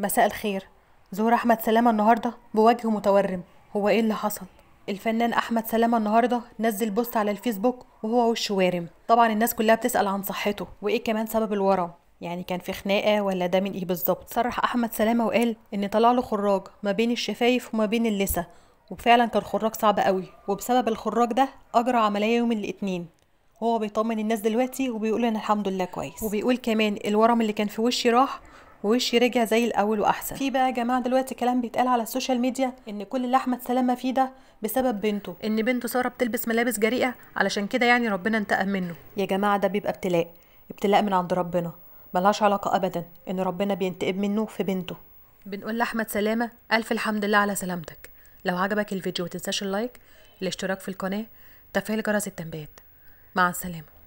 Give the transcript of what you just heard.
مساء الخير زهر احمد سلامه النهارده بوجه متورم هو ايه اللي حصل الفنان احمد سلامه النهارده نزل بوست على الفيسبوك وهو وشه وارم طبعا الناس كلها بتسال عن صحته وايه كمان سبب الورم يعني كان في خناقه ولا ده من ايه بالظبط صرح احمد سلامه وقال ان طلع له خراج ما بين الشفايف وما بين اللثه وفعلا كان خراج صعب قوي وبسبب الخراج ده اجرى عمليه يوم الاثنين هو بيطمن الناس دلوقتي وبيقول ان الحمد لله كويس وبيقول كمان الورم اللي كان في وشي راح ووشي رجع زي الاول واحسن في بقى يا جماعه دلوقتي كلام بيتقال على السوشيال ميديا ان كل اللي احمد سلامه فيه ده بسبب بنته ان بنته ساره بتلبس ملابس جريئه علشان كده يعني ربنا انتقم منه يا جماعه ده بيبقى ابتلاء ابتلاء من عند ربنا ملهاش علاقه ابدا ان ربنا بينتقم منه في بنته بنقول لاحمد سلامه الف الحمد لله على سلامتك لو عجبك الفيديو متنساش اللايك الاشتراك في القناه تفعيل جرس التنبيهات مع السلامه